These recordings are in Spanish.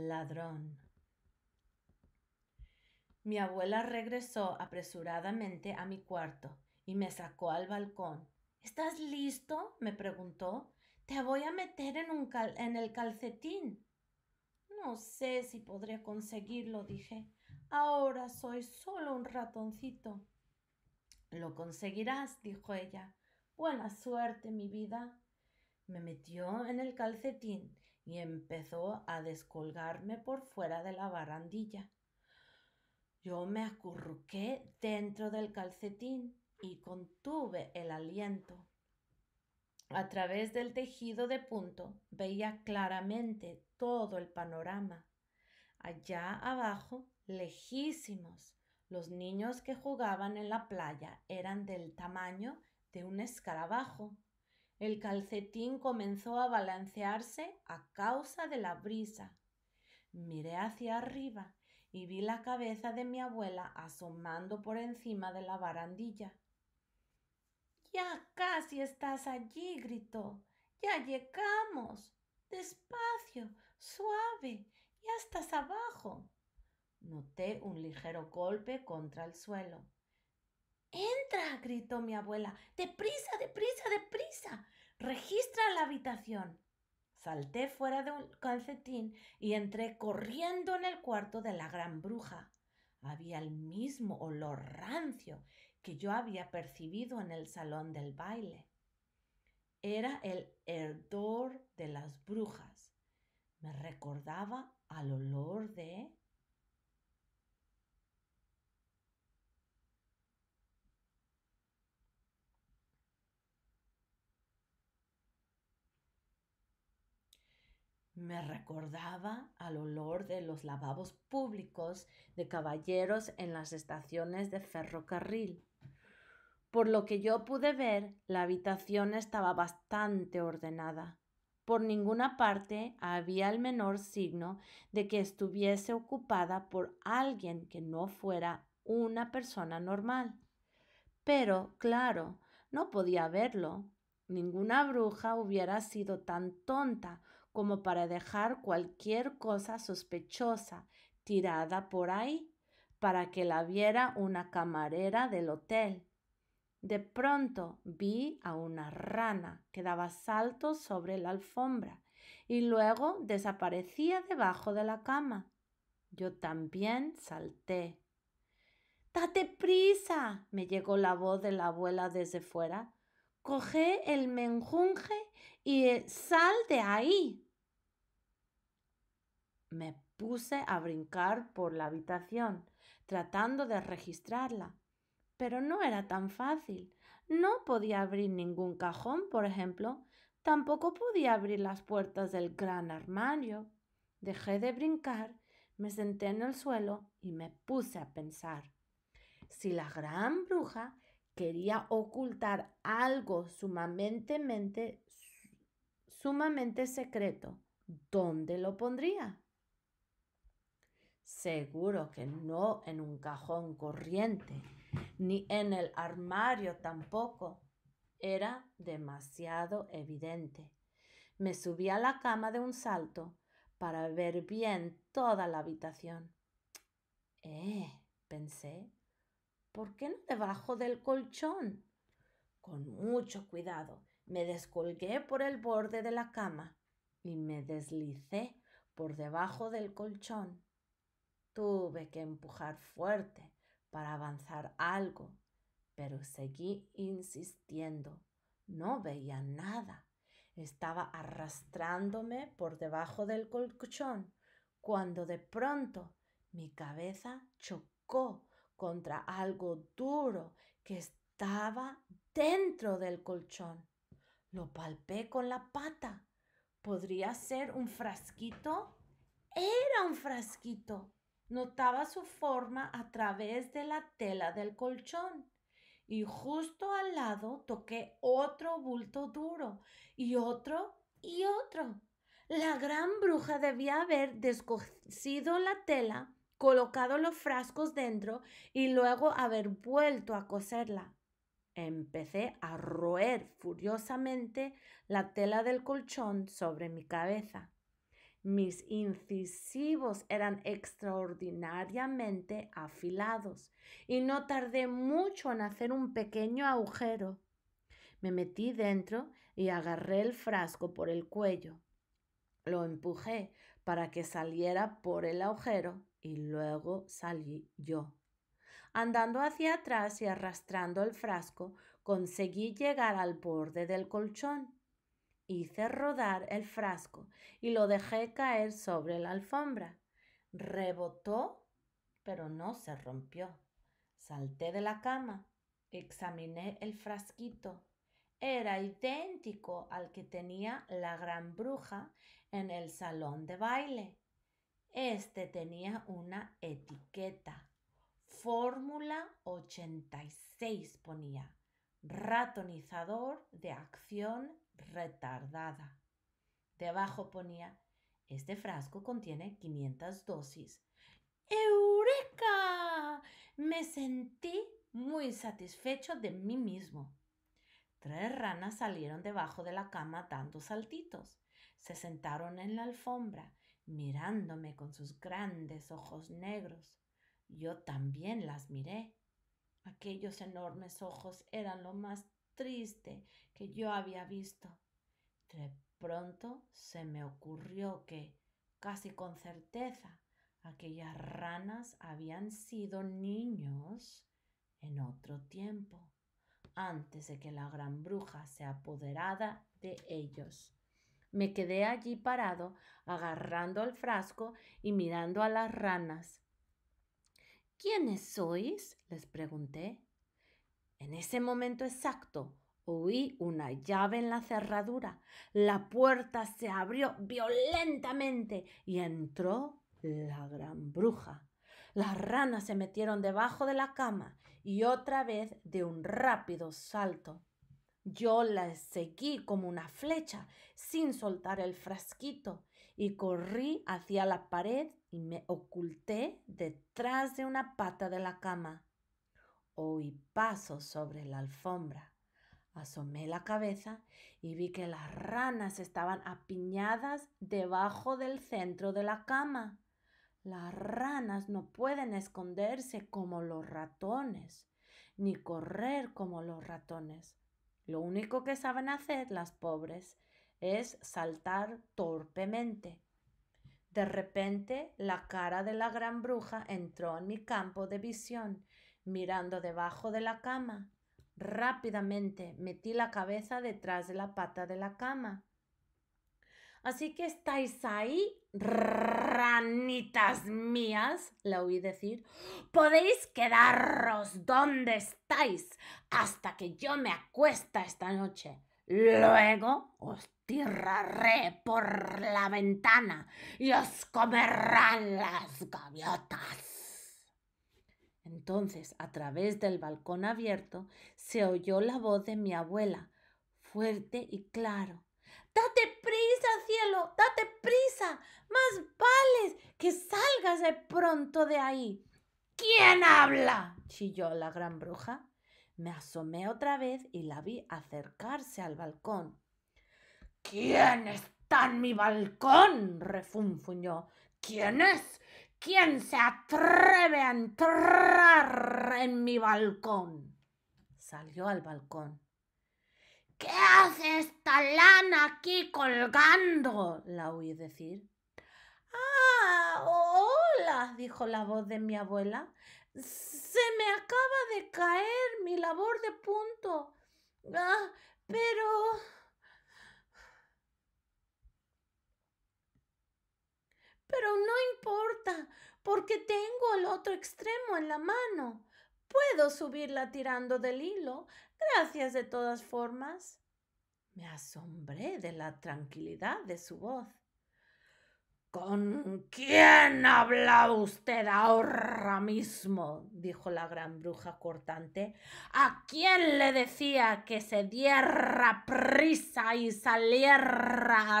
ladrón. Mi abuela regresó apresuradamente a mi cuarto y me sacó al balcón. ¿Estás listo? me preguntó. Te voy a meter en, el calcetín. No sé si podré conseguirlo, dije. Ahora soy solo un ratoncito. Lo conseguirás, dijo ella. Buena suerte, mi vida. Me metió en el calcetín y empezó a descolgarme por fuera de la barandilla. Yo me acurruqué dentro del calcetín y contuve el aliento. A través del tejido de punto veía claramente todo el panorama. Allá abajo, lejísimos, los niños que jugaban en la playa eran del tamaño de un escarabajo el calcetín comenzó a balancearse a causa de la brisa. Miré hacia arriba y vi la cabeza de mi abuela asomando por encima de la barandilla. Ya casi estás allí, gritó. Ya llegamos. Despacio, suave, ya estás abajo. Noté un ligero golpe contra el suelo. Entra, gritó mi abuela. Deprisa, deprisa, deprisa habitación. Salté fuera de un calcetín y entré corriendo en el cuarto de la gran bruja. Había el mismo olor rancio que yo había percibido en el salón del baile. Era el herdor de las brujas. Me recordaba al olor de me recordaba al olor de los lavabos públicos de caballeros en las estaciones de ferrocarril. Por lo que yo pude ver, la habitación estaba bastante ordenada. Por ninguna parte había el menor signo de que estuviese ocupada por alguien que no fuera una persona normal. Pero, claro, no podía verlo. Ninguna bruja hubiera sido tan tonta como para dejar cualquier cosa sospechosa tirada por ahí para que la viera una camarera del hotel. De pronto vi a una rana que daba saltos sobre la alfombra y luego desaparecía debajo de la cama. Yo también salté. ¡Date prisa! me llegó la voz de la abuela desde fuera. Coge el menjunje y sal de ahí. Me puse a brincar por la habitación, tratando de registrarla. Pero no era tan fácil. No podía abrir ningún cajón, por ejemplo. Tampoco podía abrir las puertas del gran armario. Dejé de brincar, me senté en el suelo y me puse a pensar. Si la gran bruja quería ocultar algo sumamente, sumamente secreto, ¿dónde lo pondría? Seguro que no en un cajón corriente, ni en el armario tampoco. Era demasiado evidente. Me subí a la cama de un salto para ver bien toda la habitación. Eh, pensé, ¿por qué no debajo del colchón? Con mucho cuidado me descolgué por el borde de la cama y me deslicé por debajo del colchón Tuve que empujar fuerte para avanzar algo, pero seguí insistiendo. No veía nada. Estaba arrastrándome por debajo del colchón cuando de pronto mi cabeza chocó contra algo duro que estaba dentro del colchón. Lo palpé con la pata. ¿Podría ser un frasquito? Era un frasquito. Notaba su forma a través de la tela del colchón. Y justo al lado toqué otro bulto duro y otro y otro. La gran bruja debía haber descosido la tela, colocado los frascos dentro y luego haber vuelto a coserla. Empecé a roer furiosamente la tela del colchón sobre mi cabeza. Mis incisivos eran extraordinariamente afilados y no tardé mucho en hacer un pequeño agujero. Me metí dentro y agarré el frasco por el cuello. Lo empujé para que saliera por el agujero y luego salí yo. Andando hacia atrás y arrastrando el frasco, conseguí llegar al borde del colchón. Hice rodar el frasco y lo dejé caer sobre la alfombra. Rebotó, pero no se rompió. Salté de la cama, examiné el frasquito. Era idéntico al que tenía la gran bruja en el salón de baile. Este tenía una etiqueta. Fórmula 86 ponía. Ratonizador de acción retardada. Debajo ponía, este frasco contiene 500 dosis. ¡Eureka! Me sentí muy satisfecho de mí mismo. Tres ranas salieron debajo de la cama dando saltitos. Se sentaron en la alfombra, mirándome con sus grandes ojos negros. Yo también las miré. Aquellos enormes ojos eran lo más triste que yo había visto. De pronto se me ocurrió que, casi con certeza, aquellas ranas habían sido niños en otro tiempo, antes de que la gran bruja se apoderara de ellos. Me quedé allí parado, agarrando el frasco y mirando a las ranas. ¿Quiénes sois? les pregunté. En ese momento exacto oí una llave en la cerradura. La puerta se abrió violentamente y entró la gran bruja. Las ranas se metieron debajo de la cama y otra vez de un rápido salto. Yo las seguí como una flecha sin soltar el frasquito y corrí hacia la pared y me oculté detrás de una pata de la cama. Oí pasos sobre la alfombra. Asomé la cabeza y vi que las ranas estaban apiñadas debajo del centro de la cama. Las ranas no pueden esconderse como los ratones, ni correr como los ratones. Lo único que saben hacer las pobres es saltar torpemente. De repente la cara de la gran bruja entró en mi campo de visión mirando debajo de la cama. Rápidamente metí la cabeza detrás de la pata de la cama. Así que estáis ahí, ranitas mías, la oí decir. Podéis quedaros donde estáis hasta que yo me acuesta esta noche. Luego os tiraré por la ventana y os comerán las gaviotas. Entonces, a través del balcón abierto, se oyó la voz de mi abuela, fuerte y claro. Date prisa, cielo, date prisa. Más vales que salgas de pronto de ahí. ¿Quién habla? chilló la gran bruja. Me asomé otra vez y la vi acercarse al balcón. ¿Quién está en mi balcón? refunfuñó. ¿Quién es? ¿Quién se atreve a entrar en mi balcón? Salió al balcón. ¿Qué hace esta lana aquí colgando? la oí decir. Ah, hola, dijo la voz de mi abuela. Se me acaba de caer mi labor de punto. Ah, pero... Pero no importa, porque tengo el otro extremo en la mano. Puedo subirla tirando del hilo. Gracias de todas formas. Me asombré de la tranquilidad de su voz. ¿Con quién habla usted ahora mismo? dijo la gran bruja cortante. ¿A quién le decía que se diera prisa y saliera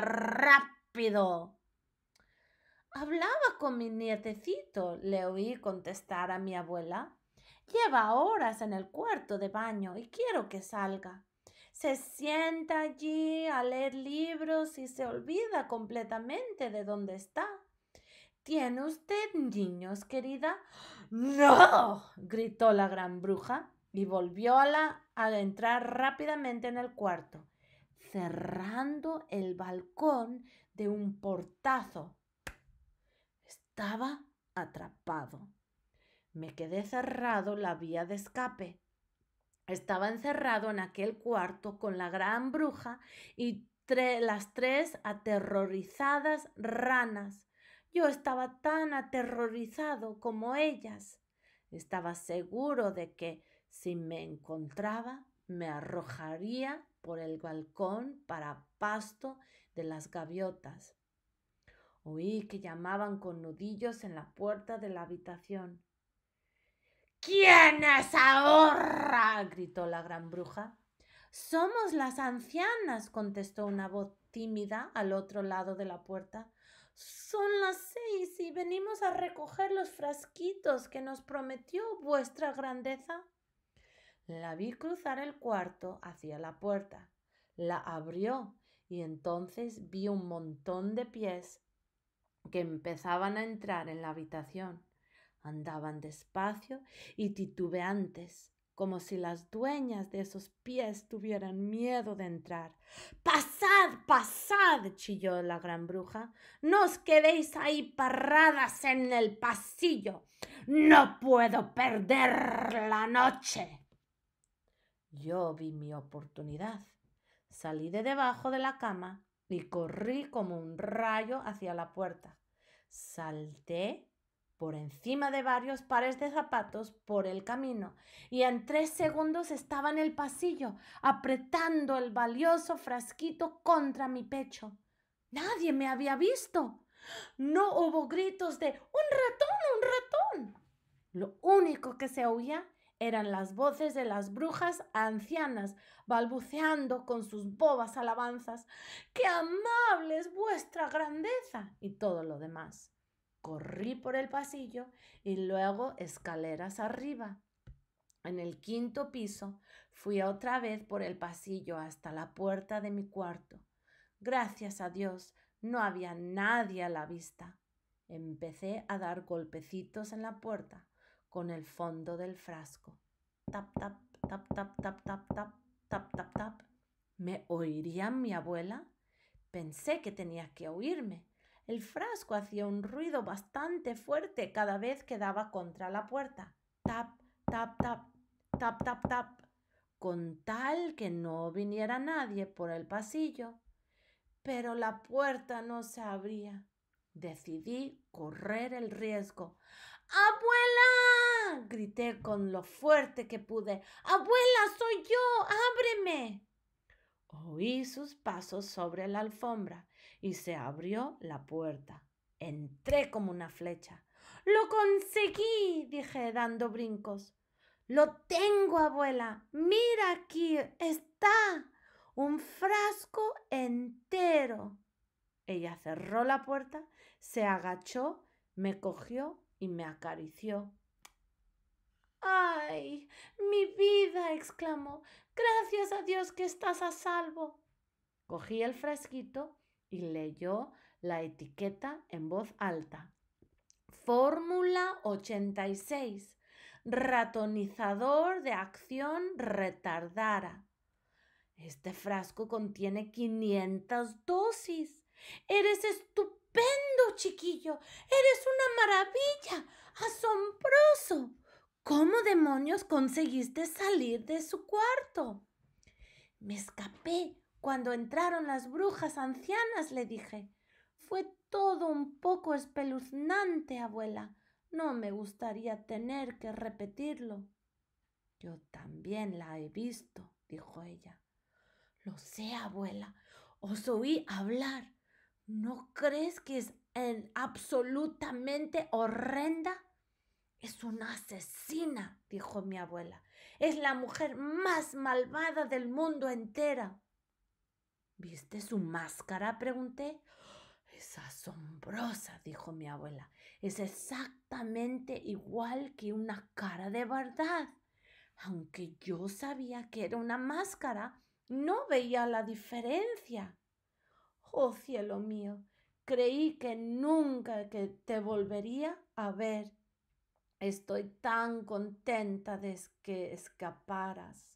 rápido? Hablaba con mi nietecito, le oí contestar a mi abuela. Lleva horas en el cuarto de baño y quiero que salga. Se sienta allí a leer libros y se olvida completamente de dónde está. ¿Tiene usted niños, querida? ¡No! gritó la gran bruja y volvió a, entrar rápidamente en el cuarto, cerrando el balcón de un portazo estaba atrapado. Me quedé cerrado la vía de escape. Estaba encerrado en aquel cuarto con la gran bruja y las tres aterrorizadas ranas. Yo estaba tan aterrorizado como ellas. Estaba seguro de que si me encontraba me arrojaría por el balcón para pasto de las gaviotas. Oí que llamaban con nudillos en la puerta de la habitación. ¿Quién es ahora? gritó la gran bruja. Somos las ancianas, contestó una voz tímida al otro lado de la puerta. Son las seis y venimos a recoger los frasquitos que nos prometió vuestra grandeza. La vi cruzar el cuarto hacia la puerta. La abrió y entonces vi un montón de pies que empezaban a entrar en la habitación. Andaban despacio y titubeantes, como si las dueñas de esos pies tuvieran miedo de entrar. Pasad, pasad, chilló la gran bruja. No os quedéis ahí parradas en el pasillo. No puedo perder la noche. Yo vi mi oportunidad. Salí de debajo de la cama y corrí como un rayo hacia la puerta. Salté por encima de varios pares de zapatos por el camino y en tres segundos estaba en el pasillo, apretando el valioso frasquito contra mi pecho. Nadie me había visto. No hubo gritos de ¡Un ratón! ¡Un ratón! Lo único que se oía eran las voces de las brujas ancianas, balbuceando con sus bobas alabanzas, ¡Qué amable es vuestra grandeza! y todo lo demás. Corrí por el pasillo y luego escaleras arriba. En el quinto piso fui otra vez por el pasillo hasta la puerta de mi cuarto. Gracias a Dios no había nadie a la vista. Empecé a dar golpecitos en la puerta con el fondo del frasco. Tap, tap, tap, tap, tap, tap, tap, tap, tap, tap. ¿Me oiría mi abuela? Pensé que tenía que oírme. El frasco hacía un ruido bastante fuerte cada vez que daba contra la puerta. Tap, tap, tap, tap, tap, tap, con tal que no viniera nadie por el pasillo. Pero la puerta no se abría. Decidí correr el riesgo. ¡Abuela! grité con lo fuerte que pude. ¡Abuela, soy yo! ¡Ábreme! Oí sus pasos sobre la alfombra y se abrió la puerta. Entré como una flecha. ¡Lo conseguí! dije dando brincos. ¡Lo tengo, abuela! ¡Mira aquí! ¡Está! ¡Un frasco entero! Ella cerró la puerta, se agachó, me cogió y me acarició. ¡Ay! ¡Mi vida! exclamó. Gracias a Dios que estás a salvo. Cogí el frasquito y leyó la etiqueta en voz alta. Fórmula 86. Ratonizador de acción retardada. Este frasco contiene 500 dosis. Eres estupendo! estupendo, chiquillo. Eres una maravilla. Asombroso. ¿Cómo demonios conseguiste salir de su cuarto? Me escapé cuando entraron las brujas ancianas, le dije. Fue todo un poco espeluznante, abuela. No me gustaría tener que repetirlo. Yo también la he visto, dijo ella. Lo sé, abuela. Os oí hablar ¿No crees que es absolutamente horrenda? Es una asesina, dijo mi abuela. Es la mujer más malvada del mundo entera. ¿Viste su máscara? pregunté. Es asombrosa, dijo mi abuela. Es exactamente igual que una cara de verdad. Aunque yo sabía que era una máscara, no veía la diferencia. Oh cielo mío, creí que nunca que te volvería a ver. Estoy tan contenta de que escaparas.